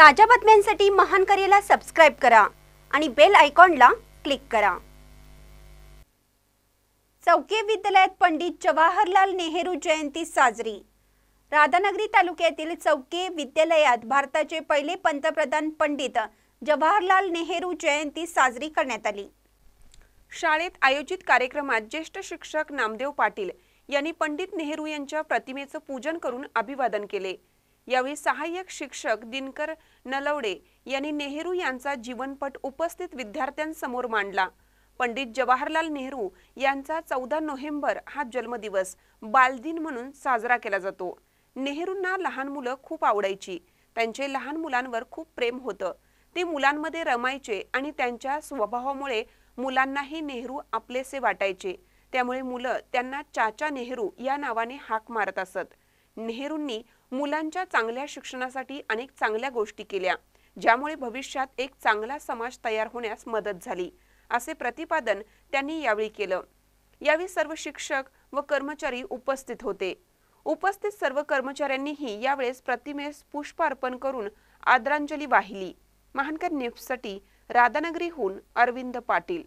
ताज्या बातम्यांसाठी महान करेला सबस्क्राईब करा आणि बेल आयकॉनला क्लिक करा चौके विद्यालयात पंडित जवाहरलाल नेहरू जयंती साजरी राधानगरी तालुक्यातील चौके विद्यालयात भारताचे पहिले पंतप्रधान पंडित जवाहरलाल नेहरू जयंती साजरी करण्यात आली शाळेत आयोजित कार्यक्रमात ज्येष्ठ शिक्षक नामदेव पाटील यांनी पंडित नेहरू यांच्या प्रतिमेचं पूजन करून अभिवादन केले यावेळी सहाय्यक शिक्षक दिनकर नलवडे यांनी नेहरू यांचा जीवनपट उपस्थित विद्यार्थ्यांसमोर मांडला पंडित जवाहरलाल नेहरू यांचा चौदा नोव्हेंबर हा जन्मदिवस बालदिन म्हणून साजरा केला जातो नेहरूंना लहान मुलं खूप आवडायची त्यांचे लहान मुलांवर खूप प्रेम होतं ते मुलांमध्ये रमायचे आणि त्यांच्या स्वभावामुळे मुलांनाही नेहरू आपलेसे वाटायचे त्यामुळे मुलं त्यांना चाचा नेहरू या नावाने हाक मारत असत नेहरूंनी मुलांच्या चांगल्या शिक्षणासाठी अनेक चांगल्या गोष्टी केल्या ज्यामुळे भविष्यात एक चांगला समाज तयार होण्यास मदत झाली असे प्रतिपादन त्यांनी यावेळी केलं यावेळी सर्व शिक्षक व कर्मचारी उपस्थित होते उपस्थित सर्व कर्मचाऱ्यांनीही यावेळेस प्रतिमेस पुष्प अर्पण करून आदरांजली वाहिली महानकर न्यूजसाठी राधानगरीहून अरविंद पाटील